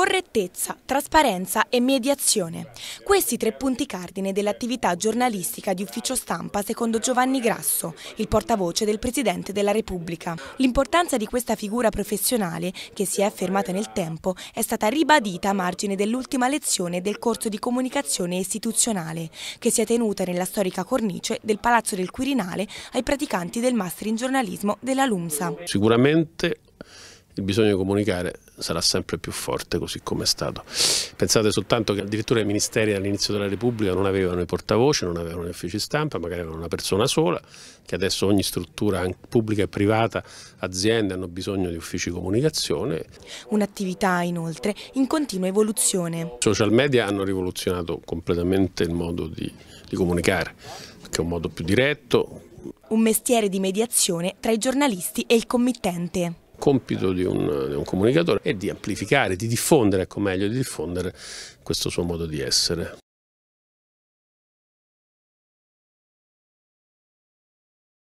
correttezza, trasparenza e mediazione. Questi tre punti cardine dell'attività giornalistica di ufficio stampa secondo Giovanni Grasso, il portavoce del Presidente della Repubblica. L'importanza di questa figura professionale, che si è affermata nel tempo, è stata ribadita a margine dell'ultima lezione del corso di comunicazione istituzionale, che si è tenuta nella storica cornice del Palazzo del Quirinale ai praticanti del Master in giornalismo della LUMSA. Sicuramente il bisogno di comunicare sarà sempre più forte così come è stato. Pensate soltanto che addirittura i ministeri all'inizio della Repubblica non avevano i portavoce, non avevano gli uffici stampa, magari avevano una persona sola, che adesso ogni struttura pubblica e privata, aziende hanno bisogno di uffici comunicazione. Un'attività inoltre in continua evoluzione. I social media hanno rivoluzionato completamente il modo di, di comunicare, che è un modo più diretto. Un mestiere di mediazione tra i giornalisti e il committente compito di un, di un, comunicatore è di amplificare, di diffondere, ecco meglio, di diffondere questo suo modo di essere.